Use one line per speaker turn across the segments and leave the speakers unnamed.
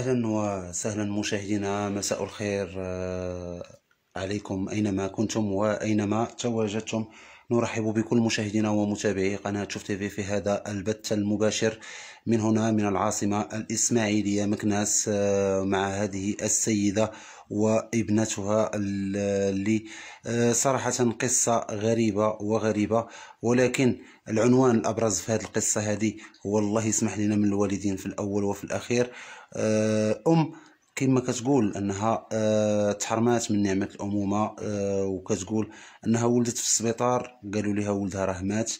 اهلا وسهلا مشاهدينا مساء الخير آه، عليكم اينما كنتم واينما تواجدتم نرحب بكل مشاهدينا ومتابعي قناه شوف تيفي في هذا البث المباشر من هنا من العاصمه الاسماعيليه مكناس آه، مع هذه السيده وابنتها اللي آه، صراحة قصة غريبة وغريبة ولكن العنوان الأبرز في هذه القصة هذه والله يسمح لنا من الوالدين في الأول وفي الأخير أه، ام كما كتقول انها أه، تحرمات من نعمه الامومه أه، وكتقول انها ولدت في السبيطار قالوا لها ولدها راه مات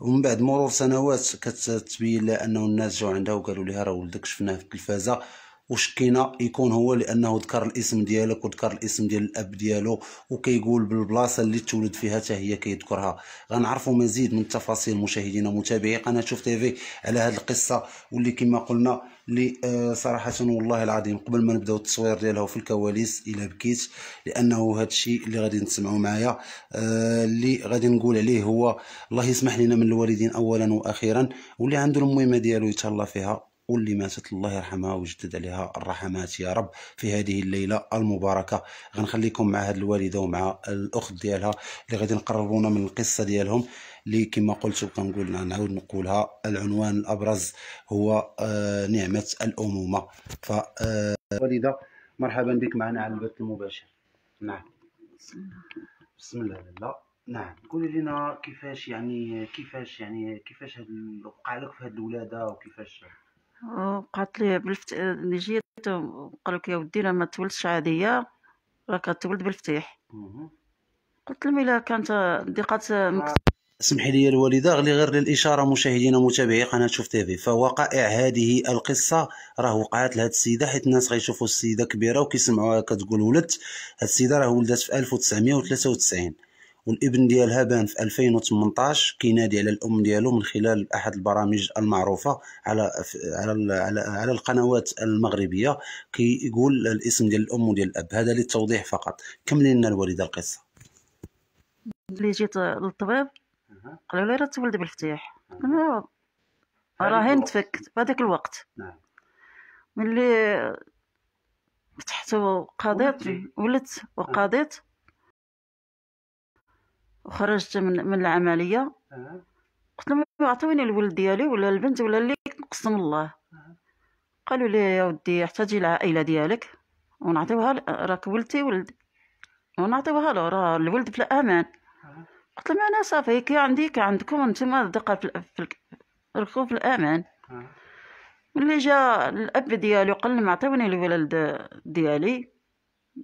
ومن بعد مرور سنوات كتبين لها انه الناس جاو عندها وقالوا لها راه ولدك شفناه في التلفازه وشكينا يكون هو لانه ذكر الاسم ديالك وذكر الاسم ديال الاب ديالو وكيقول بالبلاصه اللي تولد فيها حتى هي كيذكرها غنعرفوا مزيد من التفاصيل مشاهدينا متابعي قناه شوف تيفي على هذه القصه واللي كما قلنا لي آه، صراحه والله العظيم قبل ما نبداو التصوير ديالها في الكواليس الا بكيت لانه هذا الشيء اللي غادي نسمعوا معايا آه، اللي غادي نقول عليه هو الله يسمح لنا من الوالدين اولا واخيرا واللي عنده المهمه ديالو يتهلا فيها واللي ماتت الله يرحمها ويجدد عليها الرحمات يا رب في هذه الليله المباركه غنخليكم مع هذه الوالده ومع الاخت ديالها اللي غادي نقربونا من القصه ديالهم اللي كما قلت وكنقول نعاود نقولها العنوان الابرز هو آه، نعمه الامومه ف آه، والده مرحبا بك معنا على البث المباشر نعم بسم الله لاله نعم قولي لنا كيفاش يعني كيفاش يعني كيفاش وقع لك في هذه الولاده وكيفاش
وقالت لي بالفت... ملي جيت قالوا لك يا ودي لا ما تولدش عاديه راك تولد بالفتيح قلت لهم الا كانت دقات اسمحي
سمحي لي الوالده غلي غير للاشاره مشاهدينا متابعي قناه شوف تيفي فوقائع هذه القصه راه وقعات لهاد السيده حيت الناس غيشوفوا السيده كبيره وكيسمعوها كتقول ولدت هاد السيده راه ولدت في 1993 والابن ديالها بان في 2018 كينادي على الام ديالو من خلال احد البرامج المعروفه على على على, على القنوات المغربيه كيقول كي الاسم ديال الام وديال الاب هذا للتوضيح فقط كملي لنا الوالده القصه
ملي جيت للطبيب قالوا لي راه تولد بالفتيح
راهي نتفكت
في هذاك الوقت نعم ملي فتحت وقضيت ولدت وقضيت وخرجت من, من العمليه قلت لهم أيوة، عطوني الولد ديالي ولا البنت ولا اللي قسم الله قالوا لي يا ودي احتاجي العائله ديالك ونعطيوها راك ولدتي ولد ونعطيوها له راه الولد في الامان قلت لهم انا صافي كي عندي كي عندكم نتوما دقه في, في الامان ملي جا الاب ديالي وقال لي معطيوني الولد ديالي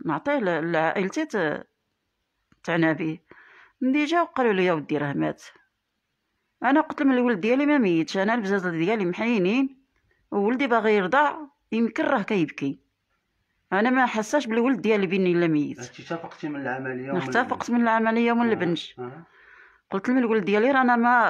نعطيه لعائلتي تعنى بيه ملي جاو قالوا لي ودي راه مات انا قلت لهم الولد ديالي ما ميتش انا البزازه ديالي محينين وولدي باغي يرضع يمكن راه كيبكي انا ما حساش بالولد ديالي بيني لا ميت اتفقتي من العمليه اختفقت من العمليه ومن آه، البنج آه. قلت لهم الولد ديالي رانا ما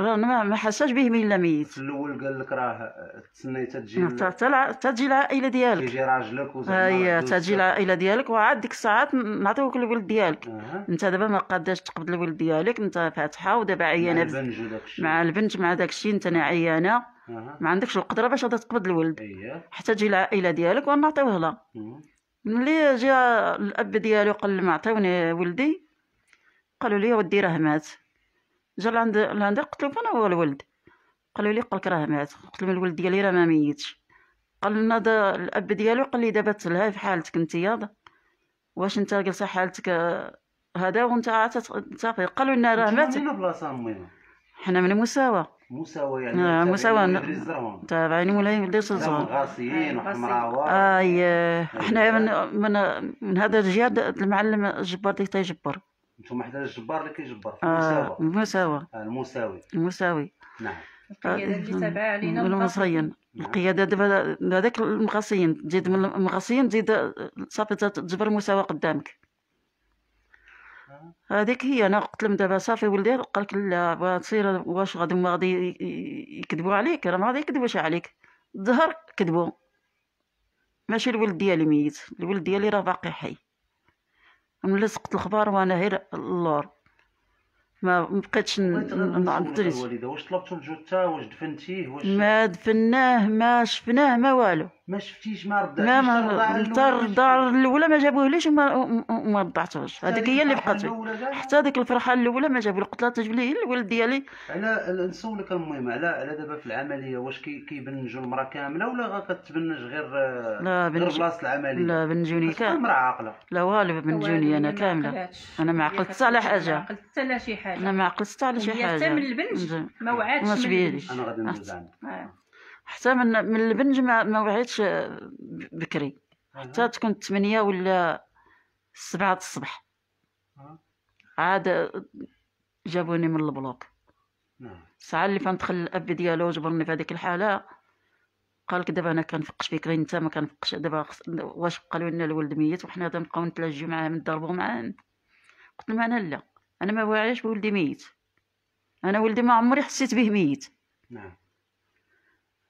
راه ما ما حساش به من لميت في الاول قال لك راه آه، تسني تجي نعم، تجي العائله ديالك يجي
راجلك وزعما هي تجي
العائله ديالك وعاد ديك الساعات نعطيوك الولد ديالك أه. انت دابا ما قاداش تقبض الولد ديالك انت فاتحه ودابا عيانه مع البنج مع البنت مع داكشي انت انا عيانه أه. ما عندكش القدره باش غادي تقبض الولد أيه. حتى تجي العائله ديالك ونعطيوه لها أه. ملي جا الاب ديالو قال ما عطيوني ولدي قالوا لي ودي راه مات جا لعند لعند قلت انا الولد قالوا لي قالك راه مات قلت له الولد ديالي راه ما ميتش قال لنا دا الاب ديالو قال لي دابا تلهى في حالتك انت واش انت جالسه حالتك هذا وانت عاتت قالوا لنا راه مات حنا من مساواه
مساواه يعني مساواه نعم، تابعين مولاي مدرسة
الزهر غاسيين وحمراوات آه، اييه أيوة. حنا من من من هذا الجهه المعلم الجبار اللي تيجبر
نتوما حدا الجبار اللي كيجبر المساواه آه المساواه المساوي
المساوي نعم القياده اللي تابعه علينا نعم. القياده دابا هذاك المغاصين تزيد من المغاصين تزيد صافي تجبر المساواه قدامك آه. هذيك هي انا قلت لهم دابا صافي ولدي قال لك لا تصير واش غادي ما غادي يكذبوا عليك راه ما غادي يكذبوش عليك الظهر كذبوا ماشي الولد ديالي ميت الولد ديالي راه باقي حي ملي سقط الخبار وانا غير اللور ما بقيتش نعطيش الوالده
واش طلبتو الجثه واش دفنتيه واش ما
دفناه ما شفناه ما والو
ما شفتيش ما رضعتيش ما ما
الدار الاولى ما جابوهليش وما ما رضعتوش هذيك هي اللي بقات حتى ديك الفرحه الاولى ما جابوه قلت لها تجيب تجبلي الولد
ديالي على نسولك المهم على على دابا في العمليه واش كيبنجوا كي المراه كامله ولا كتبنج غير لا غير بلاصه العمليه لا بنجوني كامله المراه
عاقله لا والو بنجوني انا كامله انا ما عقلتش على حاجه ما
عقلتش على شي حاجه حاجه انا
ما عقلتش على شي حاجه حتى من البنج ما وعدش انا غادي ندوز عنها آه. حتى من من البنج ما, ما وعدتش بكري حتى تكون 8 ولا 7 الصبح عاد جابوني من البلوك الساعه نعم. اللي دخل الاب ديالو وجبرني في هذيك الحاله قالك دابا انا كنفقش فيك غير انت ما كنفقش دابا واش قالوا لنا الولد ميت وحنا غادي نبقاو نتلاجيو معاه من ضربو معاه قلت لهم انا لا انا ما واعيش بولدي ميت انا ولدي ما عمري حسيت به ميت نعم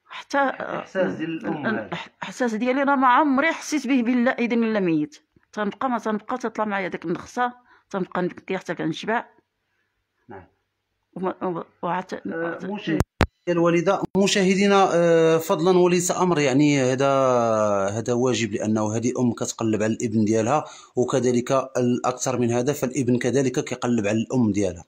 حتى احساس ديال الام الاحساس أه، ديالي راه ما عمري حسيت به بالله اذن الا ميت تنبقى ما تنبقى تطلع معايا داك النخسه تنبقى نبكي حتى كنشبع نعم وما وعت... أه
الوالده مشاهدينا آه، فضلا وليس امر يعني هذا هذا واجب لانه هذه ام كتقلب على الابن ديالها وكذلك الاكثر من هذا فالابن كذلك كيقلب على الام ديالها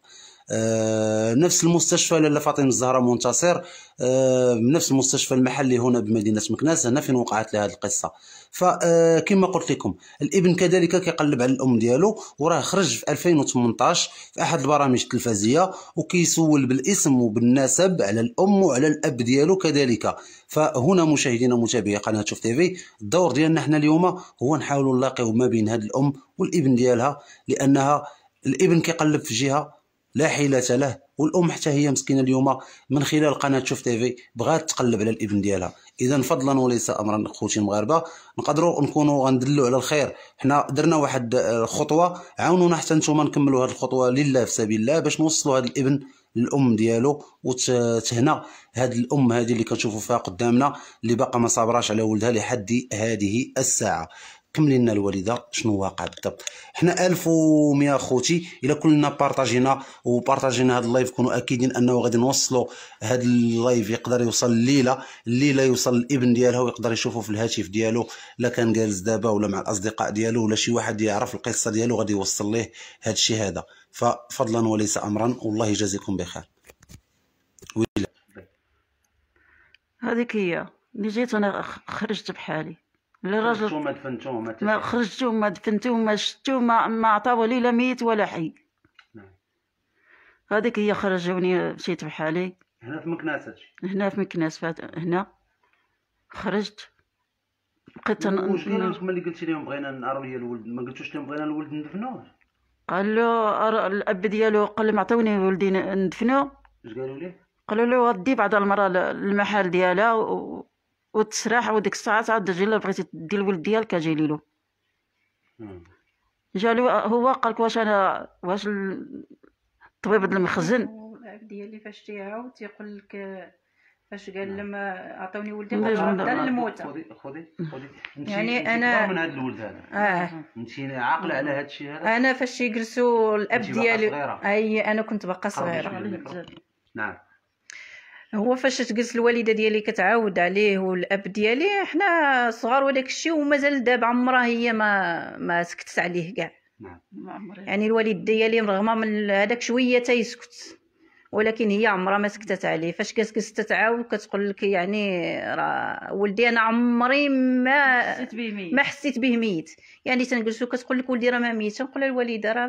آه، نفس المستشفى لاله فاطمه الزهراء منتصر آه، نفس المستشفى المحلي هنا بمدينه مكناس هنا فين وقعت له هذه القصه فكما آه، قلت لكم الابن كذلك كيقلب على الام ديالو وراه خرج في 2018 في احد البرامج التلفزيه وكيسول بالاسم وبالنسب على الام وعلى الاب ديالو كذلك فهنا مشاهدينا متابعي قناه شوف تيفي الدور ديالنا حنا اليوم هو نحاولوا نلاقيو ما بين هذه الام والابن ديالها لانها الابن كيقلب في جهه لا حيلة له والام حتى هي مسكينه اليوم من خلال قناه شوف تيفي بغات تقلب على الابن ديالها اذا فضلا وليس امرا خوتي المغاربه نقدروا نكونوا غندلوا على الخير حنا درنا واحد الخطوه عاونونا حتى نتوما نكملوا هذه الخطوه لله في سبيل الله باش نوصلوا هذا الابن الام ديالو وتهنى هذه الام هذه اللي كنشوفوا فيها قدامنا اللي باقا ما صابراش على ولدها لحد هذه الساعه كمل لنا الوالده شنو واقع بالضبط حنا 1100 خوتي الا كلنا بارطاجينا وبارطاجينا هذا اللايف كونوا اكيدين انه غادي نوصلوا هذا اللايف يقدر يوصل الليله الليله يوصل الابن ديالها ويقدر يشوفه في الهاتف ديالو لا كان جالس دابا ولا مع الاصدقاء ديالو ولا شي واحد يعرف القصه ديالو غادي يوصل ليه هذا الشيء هذا ففضلا وليس امرا والله يجازيكم بخير ويلا
هذيك هي اللي جيت انا خرجت بحالي الرجل خرجتو
ما دفنتوه ما ما
خرجتو ما دفنتوه ما شتو ما ما عطاو لي لا ميت ولا حي نعم. هذيك هي خرجوني مشيت بحالي هنا في مكناس هادشي هنا في مكناس فات هنا خرجت بقيت واش قال لكم
اللي قلتي لهم بغينا نعرف هي الولد ما قلتوش لهم بغينا الولد ندفنوه
قال له الاب ديالو قال لهم عطوني ولدي ندفنوه اش قالوا ليه قالوا له غدي بعد المره للمحل ديالها و... وتسرح وديك الساعه تعاود تجي الا بغيتي دير الولد ديالك اجي له جالو هو قالك واش انا واش الطبيب ديال المخزن
ديالي فاش تيعاود تيقول لك فاش قال لما عطوني ولدي قال الموت خذي خذي
يعني انا من هذا الولد هذا اه مشينا عاقله على هذا الشيء
هذا انا فاش يجلسوا الاب ديالي اي انا كنت باقا صغيره نعم هو فاش تجلس الوالده ديالي كتعاود عليه والاب ديالي حنا صغار وداك الشيء ومازال دابا عمرها هي ما ما سكتت عليه كاع نعم. يعني الوالد ديالي رغم من هذاك شويه تيسكت ولكن هي عمرها ما سكتت عليه فاش كتجلس تتعاود كتقول لك يعني راه ولدي انا عمري ما حسيت به
ميت ما حسيت
به ميت يعني تنجلسو كتقول لك ولدي راه ما ميت تنقول لها الوالده راه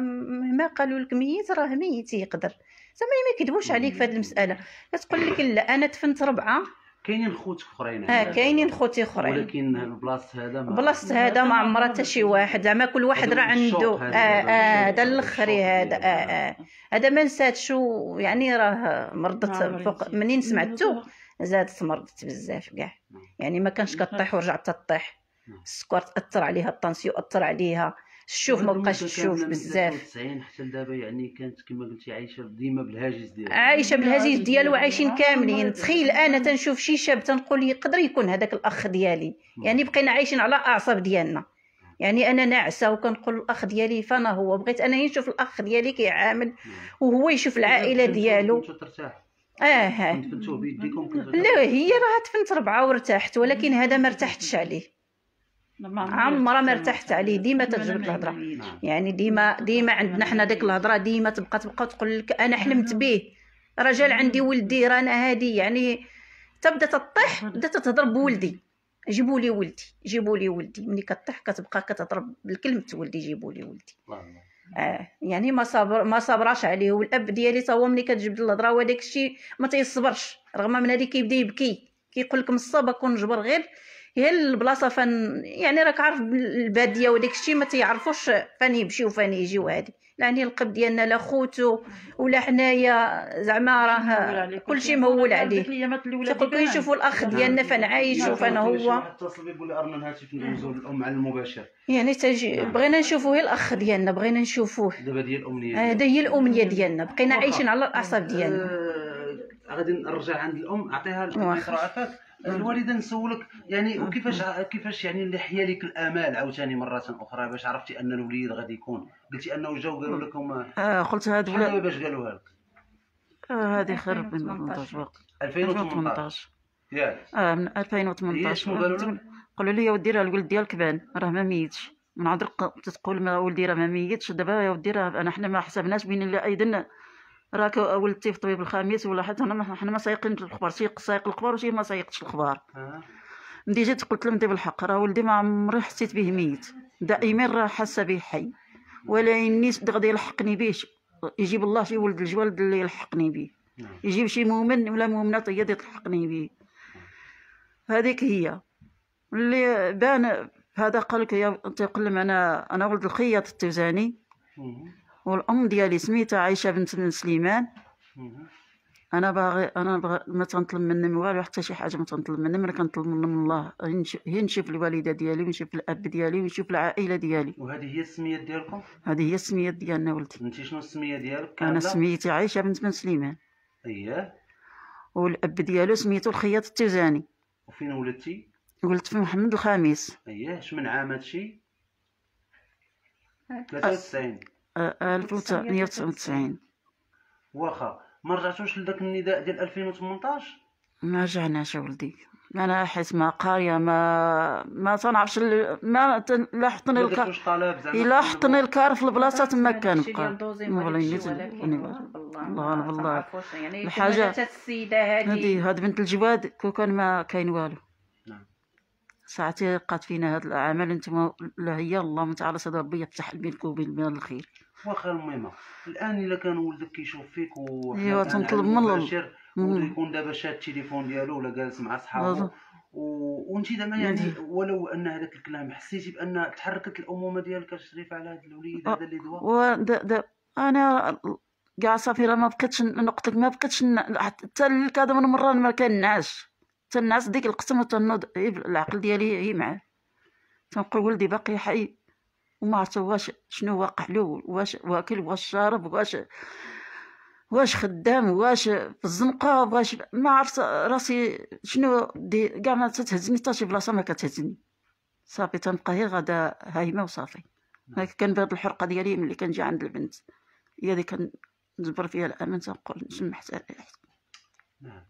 ما قالوا لك ميت راه ميت يقدر زعما ما يكذبوش عليك في هذه المساله كتقول لك لا انا دفنت ربعه
كاينين خوت اخرين اه كاينين
خوتي اخرين
ولكن البلاصه هذا ما
بلاصه هذا ما عمرها حتى شي واحد زعما كل واحد راه عنده اه اه هذا الاخري هذا اه اه هذا ما نساتش يعني راه آه، مرضت فوق منين سمعتو آه. زادت مرضت بزاف كاع آه. يعني ما كانش كطيح ورجعت تطيح السكر تاثر عليها الطنسيو اثر عليها الشوف ما بقاش الشوف بزاف
90 حتى لدابا يعني كانت كما قلتي عايشه ديما بالهاجس ديالها عايشه
بالهاجس ديالو عايشين كاملين آه، تخيل انا تنشوف شي شاب تنقول يقدر يكون هذاك الاخ ديالي يعني بقينا عايشين على اعصاب ديالنا يعني انا ناعسه وكنقول الاخ ديالي فانا هو بغيت انا نشوف الاخ ديالي كيعامل وهو يشوف العائله ديالو اه لا هي راه تفنت ربعه وارتحت ولكن هذا ما ارتحتش عليه عمرها ما ارتحت عليه ديما تجبد الهضره يعني ديما ديما عندنا حنا ديك الهضره ديما تبقى تبقى تقول لك انا حلمت به رجال عندي ولدي رانا هادي يعني تبدا تطيح بدات تهضر بولدي جيبوا لي ولدي جيبوا لي ولدي ملي كطيح كتبقى كتضرب بالكلمه ولدي جيبوا لي ولدي اه يعني ما صبر ما صبراش عليه والاب ديالي تا هو ملي كتجبد الهضره وهداك الشيء ما تيصبرش رغم من هذه كيبدا يبكي كيقول لك من الصبا كون غير هي البلاصه فن يعني راك عارف الباديه وداك الشيء ما تيعرفوش فين يمشيو فين يجيو هادي يعني القب ديالنا لا خوتو ولا حنايا زعما راه كلشي مهول عليه تيقولوا يشوفوا الاخ ديالنا فين عايش وفين هو
اتصل بي بولي ارنا هاتي ندوزو للام على المباشر
يعني تجي نعم. بغينا هي الاخ ديالنا بغينا نشوفوه
دابا آه، هي الامنيه
هذا هي الامنيه ديالنا بقينا عايشين على الاعصاب آه، ديالنا
غادي نرجع عند الام اعطيها الاضافات الوالده يعني نسولك يعني وكيفاش كيفاش يعني اللي حيا لك الامال عاوتاني مره اخرى باش عرفتي ان الوليد غادي يكون قلتي انه جاو قالوا لكم
اه قلت هاد ولا باش قالوها لك آه هذه خرب من 2018 2018 ياك اه من 2018 شنو قالوا لي يا ودي راه الولد ديالك بان راه ما ميتش من عند تقول ما ولدي راه ما ميتش دابا يا ودي راه انا حنا ما حسبناش بين ايضا راك ولدتي في طبيب الخميس ولا حتى انا حنا ما سايقين الخبار سيق سايق الخبار وشي ما سايقتش الخبار ملي آه. جيت قلت لهم بالحق راه ولدي ما عمري حسيت به ميت دائما راه حاسه به حي ولا ينيس غادي يلحقني به يجيب الله شي ولد الجوالد اللي يلحقني به نعم. يجيب شي مؤمن ولا مؤمنه هي تلحقني به هذيك هي اللي بان هذا قال لك يا تقول انا انا ولد الخياط التوزاني والام ديالي سميتها عايشه بنت بن سليمان انا باغي انا باغي ما تنطلب منهم والو حتى شي حاجه ما تنطلب منهم انا كنطلب من الله غير نشوف الوالده ديالي ونشوف الاب ديالي ونشوف العائله ديالي
وهذه هي السميه ديالكم
هذه هي السميه ديالنا ولدي
انت شنو السميه ديالك انا سميتي
عايشه بنت بن سليمان اييه والاب ديالو سميتو الخياط التوزاني
وفين ولدتي
ولدت في محمد الخامس
اييه شمن عام هادشي 93 أه.
1999
واخا ما رجعتوش لذاك النداء ديال 2018
ما رجعناش ولدي انا حيت ما قاريه ما ما تنعرفش ال... ما تن... لا حطني الكار الا حطني الكار في البلاصه تما كنبقى والله الله غالب الله يعني الحاجه
هذه هاد بنت
الجواد كون كان ما كاين والو ساعتي قات فينا هذا العمل انتم لا هي اللهم تعالى صدى ربي يفتح بينك وبين الخير
واخا الميمه الان الا كان ولدك كيشوف فيك ايوا تنطلب من الله يكون دابا شاد التليفون ديالو ولا جالس مع صحابو و... وانت زعما يعني ولو ان هذاك الكلام حسيتي بان تحركت الامومه ديالك الشريفه على هذا الوليد أه، هذا اللي دوا و
دا دا انا كاع صافي راه ما بقيتش نقطك ما بقيتش حتى لك هذا من مره ما نعاش تنعس ديك القسم تنوض إيه، العقل ديالي هي معاه تنقول ولدي باقي حي وما عرفت واش شنو واقع له واش واكل واش شارب واش واش خدام واش في الزنقه واش ما عرفت راسي شنو دي كاع ما تتهزني حتى شي بلاصه ما كتهزني صافي تنبقى هي غدا هايمه وصافي نعم. كان بهاد الحرقه ديالي ملي كنجي عند البنت هي اللي كنجبر فيها الامن تنقول نشم حتى نعم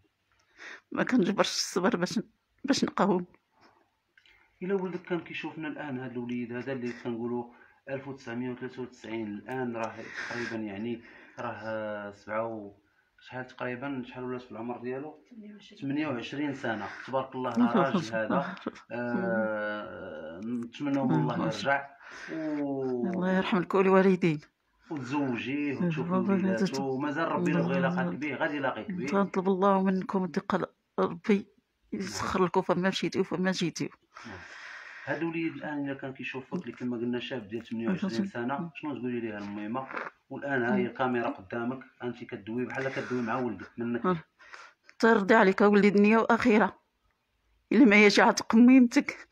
ما كنجبرش الصبر باش باش نقاوم
الا ولدك كان كيشوفنا الان هذا الوليد هذا اللي كنقولوا 1993 الان راه تقريبا يعني راه سبعة و شحال تقريبا شحال ولات في العمر ديالو 28 سنه تبارك الله راجل هذا آه نتمنوا من الله يرجع و... الله يرحم
الكل والدين
وتزوجيه وتشوف وليداته ومازال ربي لو غير لاقاك به غادي يلاقيك به تنطلب
الله منكم الدقه ربي يسخر لكم فما مشيتي وفما جيتي نعم.
هاد الوليد الان الا كان كيشوفك اللي كما قلنا شاب ديال 28 سنه شنو تقولي ليه الميمه والان ها هي الكاميرا نعم. قدامك انت كدوي بحال كدوي مع ولدك
منك نعم. ترضي عليك اولي دنيا واخيره الا ما يجي عتق ميمتك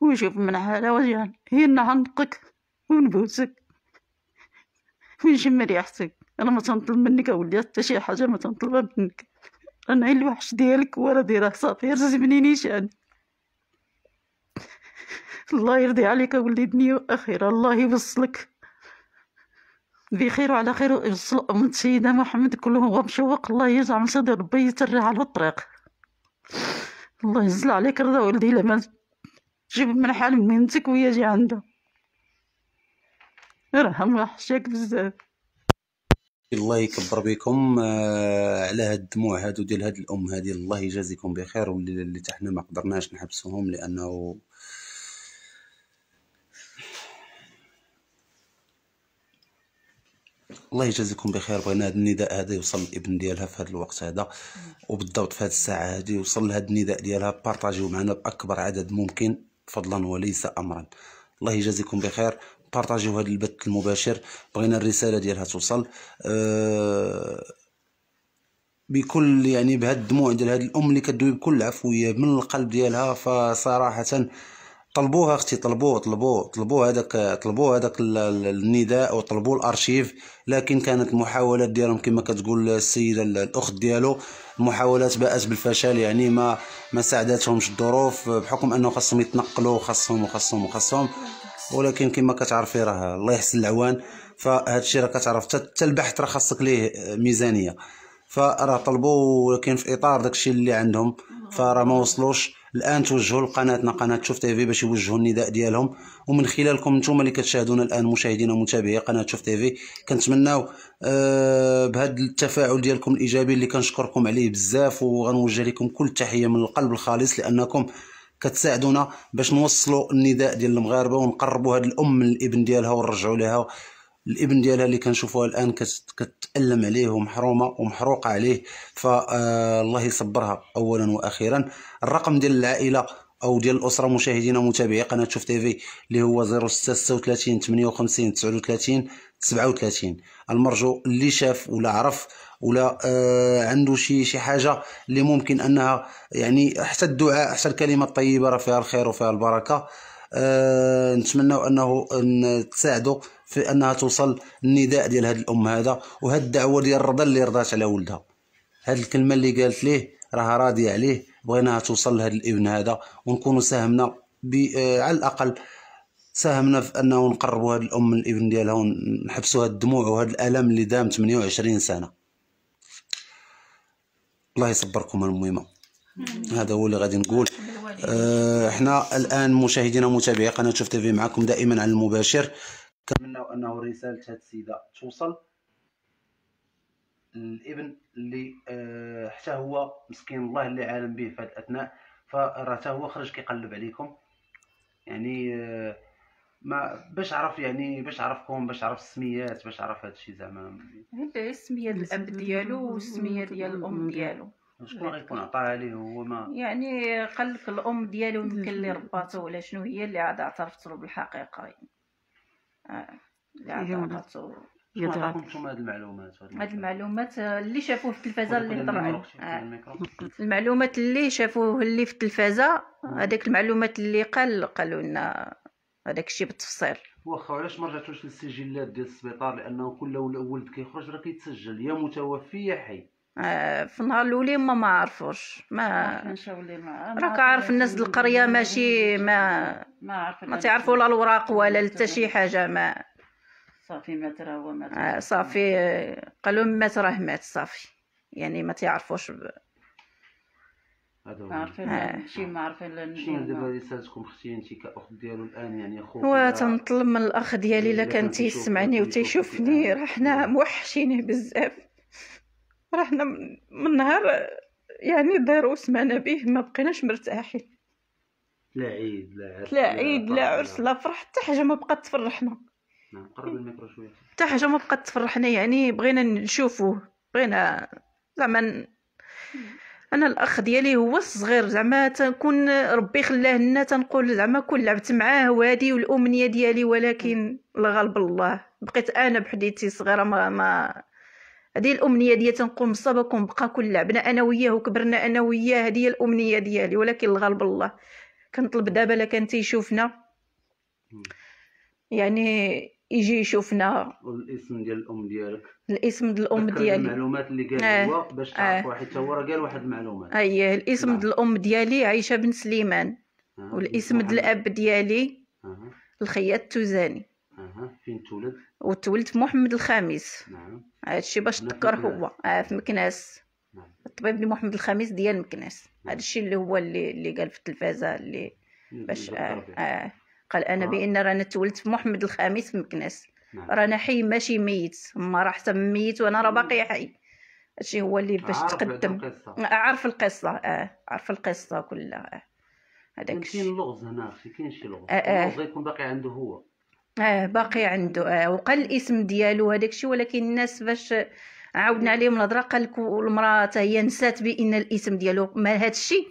ويشوف من حاله وجهها هي نعنقك ونبوسك ويجي مريح سيك انا ما تنطلب منك اولي حتى شي حاجه ما تنطلبها منك انا غير الوحش ديالك ورا دايره صافي رجي منينيش انا الله يرضي عليك اولي دنيا واخيرا الله يوصلك بخير وعلى خير يوصل ام سيدنا محمد كلهم هو مشوق الله يجعل من صدر ربي يتري على الطريق الله ينزل عليك رضا ولدي لما تجيب من حال ميمتك ويجي عنده ارحم وحشك بزاف
الله يكبر بكم آه، على هاد الدموع هادو ديال هاد الام هادي الله يجازيكم بخير واللي اللي حنا ما قدرناش نحبسوهم لانه الله يجازيكم بخير بغينا هذا النداء هذا يوصل الابن ديالها في هذا الوقت هذا وبالضبط في هذه الساعه هذه يوصل لهاد النداء ديالها بارطاجيو معنا باكبر عدد ممكن فضلا وليس امرا الله يجازيكم بخير بارطاجيو هذا البث المباشر بغينا الرساله ديالها توصل أه بكل يعني بهاد الدموع ديال هاد الام اللي كدوي بكل عفويه من القلب ديالها فصراحه طلبوها اختي طلبوه طلبوه طلبوه هذاك طلبوه هذاك النداء وطلبوا الارشيف لكن كانت المحاولات ديالهم كما كتقول السيده الاخت ديالو المحاولات باءت بالفشل يعني ما ما ساعدتهمش الظروف بحكم انه خاصهم يتنقلوا خاصهم وخاصهم وخاصهم ولكن كما كتعرفي راه الله يحسن العوان فهاد الشيء راه كتعرف حتى البحث راه خاصك ليه ميزانيه فراه طلبوا ولكن في اطار داكشي اللي عندهم فراه ما وصلوش الان توجهوا لقناتنا قناه شوف تيفي باش يوجهوا النداء ديالهم ومن خلالكم نتوما اللي كتشاهدونا الان مشاهدينا ومتابعي قناه شوف تيفي كنتمناو آه بهذا التفاعل ديالكم الايجابي اللي كنشكركم عليه بزاف وغنوجه لكم كل التحيه من القلب الخالص لانكم كتساعدونا باش نوصلوا النداء ديال المغاربه ونقربوا هذه الام من الابن ديالها ونرجعوا لها الابن ديالها اللي كنشوفوها الان كتالم عليه ومحرومه ومحروقه عليه فالله آه، يصبرها اولا واخيرا الرقم ديال العائله او ديال الاسره مشاهدينا ومتابعي قناه شوف تيفي اللي هو 0636 58 39 37 المرجو اللي شاف ولا عرف ولا آه، عنده شي شي حاجه اللي ممكن انها يعني حتى الدعاء حتى الكلمه الطيبه راه فيها الخير وفيها البركه آه، نتمنى انه إن تساعدوا في انها توصل النداء ديال هاد الام هذا وهاد الدعوه ديال الرضا اللي رضات على ولدها هاد الكلمه اللي قالت ليه راها راضيه عليه بغيناها توصل لهاد الابن هذا ونكونوا ساهمنا آه، على الاقل ساهمنا في انه نقربوا هاد الام من الابن ديالها ونحبسوا هاد الدموع وهاد الالم اللي دام 28 سنه الله يصبركم المهمه هذا هو اللي غادي نقول احنا آه، حنا الان مشاهدينا ومتابعي قناه شوف تيفي معكم دائما على المباشر كنتمناو انه رساله هذه السيده توصل الابن اللي آه حتى هو مسكين الله اللي عالم به في هذه الاثناء فراه هو خرج كيقلب عليكم يعني آه ما باش عرف يعني باش عرفكم باش عرف السميات باش عرف هادشي زعما
غير السميه الاب ديالو والسميه ديال الام ديالو
شكون غيكون عطاها ليه هو ما
يعني قال لك الام ديالو يمكن اللي رباته ولا شنو هي اللي عاد اعترفت له بالحقيقه يعني. آه. اللي عاد عطاته يضرب
هاد المعلومات هاد
المعلومات اللي شافوه في التلفازه اللي آه. المعلومات اللي شافوه اللي في التلفازه هذيك المعلومات اللي قال قالوا لنا هذاك الشيء بالتفصيل
واخا علاش ما رجعتوش للسجلات ديال السبيطار لانه كل ولد كيخرج راه كيتسجل يا متوفي يا حي
آه في النهار الاولي ما ما عرفوش ما راك عارف الناس القريه ماشي ما ما, ما تعرفوا لا الوراق ولا حتى شي حاجه ما
صافي مات راه هو مات آه،
صافي قالوا مات راه مات صافي يعني ما تعرفوش ب...
هو آه. يعني
تنطلب من الاخ ديالي الا كان تيسمعني
وتيشوفني راه حنا نعم. موحشينه بزاف راه حنا من نهار يعني دارو سمعنا به ما بقيناش مرتاحين
لا عيد لا عرس لا عيد
لا عرس لا فرح حتى حاجه ما بقات تفرحنا
نعم قرب الميكرو شويه
حتى حاجه ما بقات تفرحنا يعني بغينا نشوفوه بغينا زعما انا الاخ ديالي هو الصغير زعما تنكون ربي خلاه لنا تنقول زعما كون لعبت معاه وهادي والامنيه ديالي ولكن الغالب الله بقيت انا بحديتي صغيره ما ما هذه الامنيه ديالي تنقوم بالصبا ونبقى كل لعبنا انا وياه وكبرنا انا وياه هذه هي الامنيه ديالي ولكن الغالب الله كنطلب دابا لا كان تيشوفنا يعني يجي يشوفنا
الاسم ديال الام ديالك
الاسم ديال الام ديالي المعلومات
اللي قال آه. هو باش تعرف آه. حتى هو راه قال واحد المعلومات
اييه الاسم نعم. ديال الام ديالي عايشه بن سليمان آه. والاسم ديال الاب ديالي آه. الخياط توزاني
اها فين تولد
وتولدت محمد الخامس نعم هادشي باش تذكر هو آه في مكناس نعم. الطبيب محمد الخامس ديال مكناس نعم. هادشي اللي هو اللي اللي قال في التلفازه اللي باش آه. آه. قال انا آه. بان رانا تولدت في محمد الخامس في مكناس نعم. رانا حي ماشي ميت ما راه حتى ميت وانا راه باقي حي هادشي هو اللي باش تقدم آه، عارف القصه اه عارف القصه كلها اه هذاك
كاين اللغز هنا كاين شي لغز آه آه. اللغز يكون باقي عنده هو
اه باقي عنده آه وقال الاسم ديالو هذاك الشيء ولكن الناس باش عاودنا عليهم الهضره قال لك المراه هي نسات بان الاسم ديالو ما هذا الشيء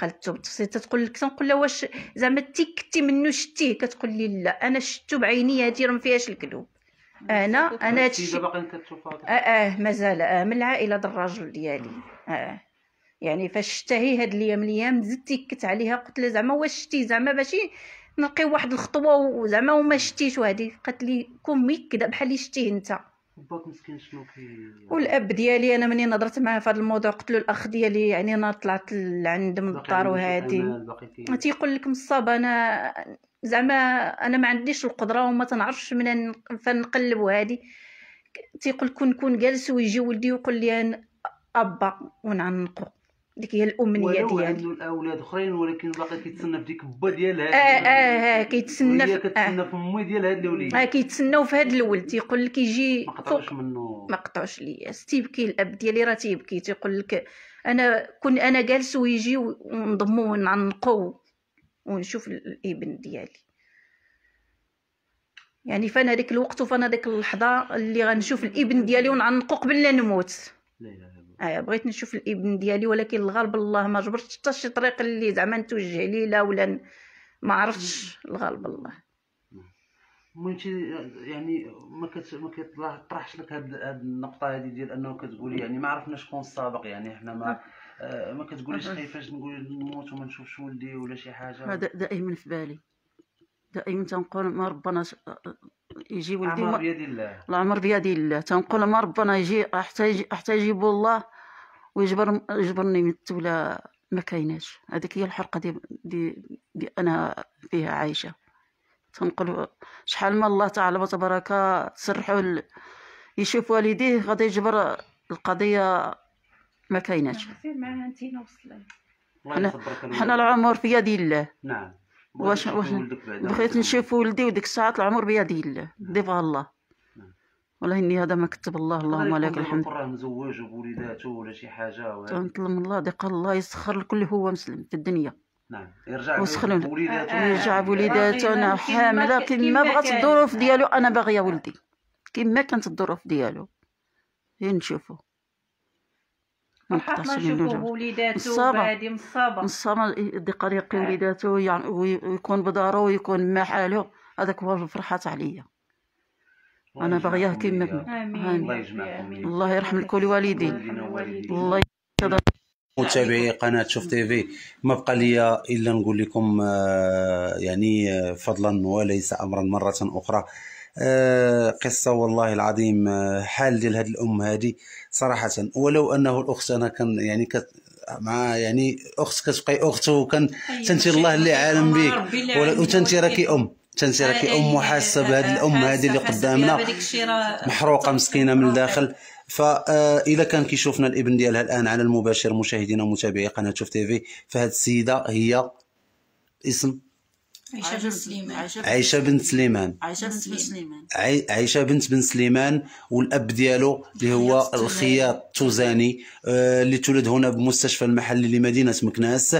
قالت بالتفصيل تتقول لك تنقول لها واش زعما تيكتي كنتي منو شتيه كتقول لي لا انا شتو بعيني هادي ما فيهاش الكذوب انا انا هادشي
اه
اه مازال آه من العائله ديال الراجل ديالي آه،, اه يعني فاش شتاهي هاد الايام الايام زدت كت عليها قلت لها زعما واش شتي زعما ماشي نلقي واحد الخطوه وزعما وما شتيش وهادي قالت لي كون مكده بحال اللي شتيه انت
باك مسكين شنو كي
والاب ديالي انا منين هضرت معاه في هذا الموضوع قلت له الاخ ديالي يعني انا طلعت لعند من الدار وهادي تيقول لكم الصاب انا زعما انا ما عنديش القدره وما تنعرفش من فين نقلب وهادي تيقول كون كون جالس ويجي ولدي ويقول لي ابا ونعنقو ديك هي الامنيه ديالي ولو عندو
الاولاد اخرين ولكن باقي كيتسنى في ديك با ديالها آه،, اه اه
اه كيتسنى في كتسنى في امي ديال هاد الوليد اه كيتسناو في هاد الولد تيقول لك يجي ما قطعوش منه ما قطعوش ليا تيبكي الاب ديالي راه تيبكي تيقول لك انا كون انا جالس ويجي ونضمو ونعنقو ونشوف الابن ديالي يعني فانا هذيك الوقت وفانا هذيك اللحظه اللي غنشوف الابن ديالي ونعنقو قبل لا نموت لا لا آه بغيت نشوف الابن ديالي ولكن الغالب الله ما جبرتش حتى شي طريق اللي زعما نتوجه ليه لا ولا ما عرفتش الغالب الله
المهم يعني ما كت ما كيطرحش لك هاد, هاد النقطه هادي ديال انه كتقولي يعني ما عرفنا شكون السابق يعني حنا ما آه. آه، ما كتقوليش آه. خايفاش نقول نموت وما نشوفش ولدي ولا شي
حاجه هذا دائما في بالي دائما تنقول ما ربنا يجي ولدي العمر بيد الله العمر بيد الله تنقول ما ربنا يجي حتى يجي حتى يجيب الله ويجبر يجبرني من ولا ما كايناش هذيك هي الحرقه دي, دي, دي انا فيها عايشه تنقول شحال ما الله تعالى وتبارك سرحوا يشوف والديه غادي يجبر القضيه ما كايناش نعم، حنا العمر في يد الله نعم
واش واش بغيت
نشوف ولدي وديك الساعه طلع عمر بيد الله ديفا نعم. الله والله اني هذا ما كتب الله اللهم لك الحمد
راه مزوج وبوليداته ولا شي حاجه تنطلب
من الله ديق الله يسخر الكل هو مسلم في الدنيا
نعم يرجع بوليداته آه، يرجع آه، بوليداته آه، انا حامله كيما بغات الظروف
ديالو انا باغيه ولدي كيما كانت الظروف ديالو غير نشوفو حق
وليداتو بعادي مصابه
مصابه يدي قريقي وليداتو آه. يعني ويكون بدارو ويكون مع حالو هذاك هو الفرحه عليا انا باغياه كيما امين الله يجمعكم الله يرحم لكل والدي الله يرحم
متابعي قناه شوف تي في ما بقى لي الا نقول لكم آه، يعني آه، فضلا وليس امرا مره اخرى آه، قصه والله العظيم آه، حال ديال هذه الام هذه صراحه ولو انه الاخت انا كان يعني كت مع يعني اخت كتبقي اخت وكان أيوة، تنتي الله آه، اللي عالم بك وتنتي راكي ام تنتي راكي ام وحاسه بهذه الام هذه اللي قدامنا محروقه مسكينه من الداخل فإذا كان كيشوفنا الابن ديالها الان على المباشر مشاهدينا ومتابعي قناه شوف تيفي فهاد السيده هي اسم
عائشة بنت سليمان عائشة
بنت سليمان
عائشة بنت سليمان
عائشة بنت بن سليمان والأب ديالو اللي هو الخياط التوزاني آه، اللي تولد هنا بمستشفى المحلي لمدينة مكناس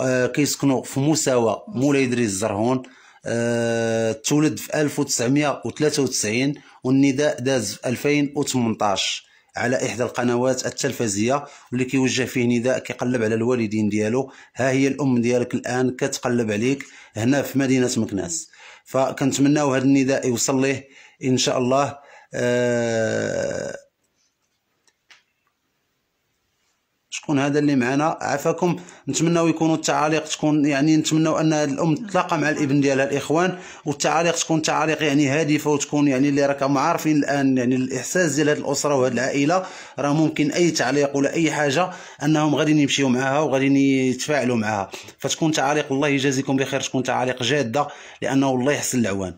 آه، كيسكنوا في مساوى مولاي ادريس الزرهون آه، تولد في 1993 والنداء داز في 2018 على احدى القنوات التلفزيه واللي كيوجه فيه نداء كيقلب على الوالدين ديالو ها هي الام ديالك الان كتقلب عليك هنا في مدينه مكناس فكنتمناو هذا النداء يوصل ليه ان شاء الله آه شكون هذا اللي معنا عافاكم نتمناو يكونوا التعاليق تكون يعني نتمناو ان الام تتلاقى مع الابن ديالها الاخوان والتعاليق تكون تعاليق يعني هادفه وتكون يعني اللي راكم عارفين الان يعني الاحساس ديال هذه الاسره وهذه العائله راه ممكن اي تعليق ولا اي حاجه انهم غادي يمشيو معاها وغادي يتفاعلوا معاها فتكون تعاليق الله يجازيكم بخير تكون تعاليق جاده لانه الله يحسن العوان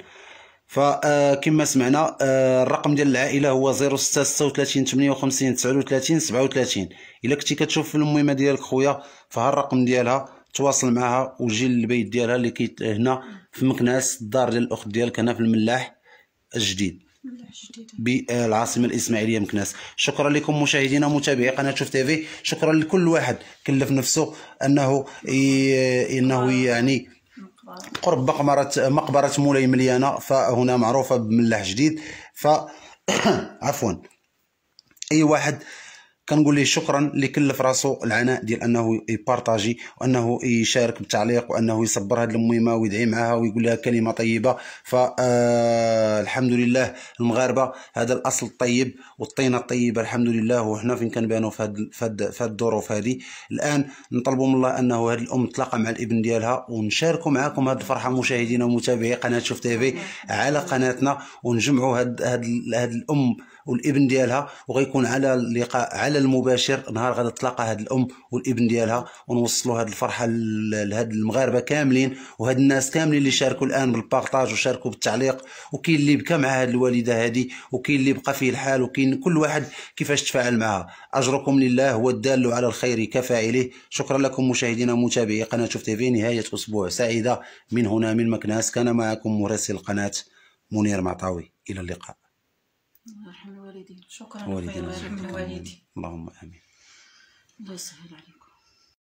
فكما آه، سمعنا آه، الرقم ديال العائله هو 06 36 58 39 37 الا كنتي كتشوف المهمه ديالك خويا فها الرقم ديالها تواصل معها وجي للبيت ديالها اللي كيت هنا في مكناس الدار ديال الاخت ديالك هنا في الملاح الجديد بالعاصمه آه، الاسماعيليه مكناس شكرا لكم مشاهدينا متابعي قناه شوف تيفي شكرا لكل واحد كلف نفسه انه انه يعني قرب مقبرة مقبرة مولاي مليانة فهنا معروفة بملاح جديد ف عفوا اي واحد كنقول ليه شكرا اللي كلف راسو العناء ديال انه يبارطاجي وانه يشارك بالتعليق وانه يصبر هذه المهمه ويدعي معها ويقول لها كلمه طيبه فالحمد آه، لله المغاربه هذا الاصل الطيب والطينه الطيبه الحمد لله وحنا فين كنبانو في هذه في هذه الظروف هذه الان نطلبوا من الله انه هذه الام تلاقى مع الابن ديالها ونشاركوا معكم هذه الفرحه مشاهدينا ومتابعي قناه شوف تي في على قناتنا ونجمعوا هذه هذه الام والابن ديالها وغيكون على اللقاء على المباشر نهار غادي تلاقى هاد الام والابن ديالها ونوصلوا هاد الفرحه لهاد المغاربه كاملين وهاد الناس كاملين اللي شاركوا الان بالبارطاج وشاركوا بالتعليق وكاين اللي بكى مع هاد الوالده هادي وكاين اللي بقى فيه الحال وكاين كل واحد كيفاش تفاعل معها اجركم لله هو الدال على الخير كفاعله شكرا لكم مشاهدينا ومتابعي قناه شوف تيفي نهايه اسبوع سعيده من هنا من مكناس كان معكم مراسل القناه منير معطاوي الى اللقاء
الله يرحم الوالدين شكرا والدين
اللهم امين
الله يسهل عليك